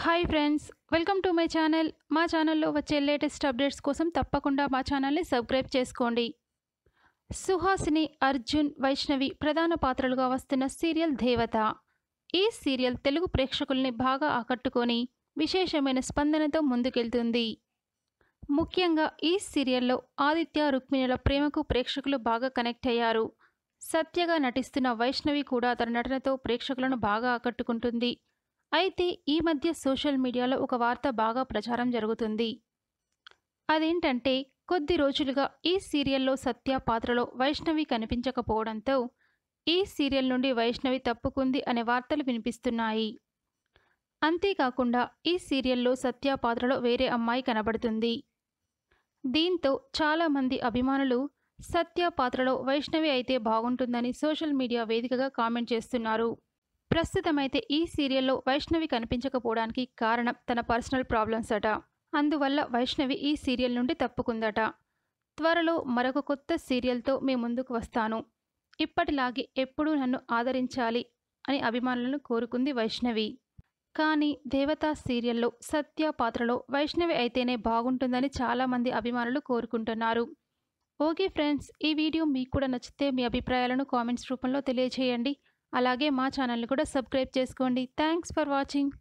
hi friends welcome to my channel మా ఛానల్లో వచ్చే లేటెస్ట్ అప్డేట్స్ కోసం తప్పకుండా మా ఛానల్ని సబ్స్క్రైబ్ చేసుకోండి సుహాసిని అర్జున్ వైష్ణవి ప్రధాన పాత్రలుగా వస్తున్న సీరియల్ దేవత ఈ సీరియల్ తెలుగు ప్రేక్షకుల్ని బాగా ఆకట్టుకొని విశేషమైన స్పందనతో ముందుకెళ్తుంది ముఖ్యంగా ఈ సీరియల్లో ఆదిత్య రుక్మిణుల ప్రేమకు ప్రేక్షకులు బాగా కనెక్ట్ అయ్యారు సత్యగా నటిస్తున్న వైష్ణవి కూడా తన నటనతో ప్రేక్షకులను బాగా ఆకట్టుకుంటుంది అయితే ఈ మధ్య సోషల్ మీడియాలో ఒక వార్త బాగా ప్రచారం జరుగుతుంది అదేంటంటే కొద్ది రోజులుగా ఈ సీరియల్లో సత్య పాత్రలో వైష్ణవి కనిపించకపోవడంతో ఈ సీరియల్ నుండి వైష్ణవి తప్పుకుంది అనే వార్తలు వినిపిస్తున్నాయి అంతేకాకుండా ఈ సీరియల్లో సత్య పాత్రలో వేరే అమ్మాయి కనబడుతుంది దీంతో చాలామంది అభిమానులు సత్య పాత్రలో వైష్ణవి అయితే బాగుంటుందని సోషల్ మీడియా వేదికగా కామెంట్ చేస్తున్నారు ప్రస్తుతమైతే ఈ సీరియల్లో వైష్ణవి కనిపించకపోవడానికి కారణం తన పర్సనల్ ప్రాబ్లమ్స్ అట అందువల్ల వైష్ణవి ఈ సీరియల్ నుండి తప్పుకుందట త్వరలో మరొక కొత్త సీరియల్తో మీ ముందుకు వస్తాను ఇప్పటిలాగే ఎప్పుడూ నన్ను ఆదరించాలి అని అభిమానులను కోరుకుంది వైష్ణవి కానీ దేవతా సీరియల్లో సత్య పాత్రలో వైష్ణవి అయితేనే బాగుంటుందని చాలామంది అభిమానులు కోరుకుంటున్నారు ఓకే ఫ్రెండ్స్ ఈ వీడియో మీకు కూడా నచ్చితే మీ అభిప్రాయాలను కామెంట్స్ రూపంలో తెలియజేయండి అలాగే మా ఛానల్ని కూడా సబ్స్క్రైబ్ చేసుకోండి థ్యాంక్స్ ఫర్ వాచింగ్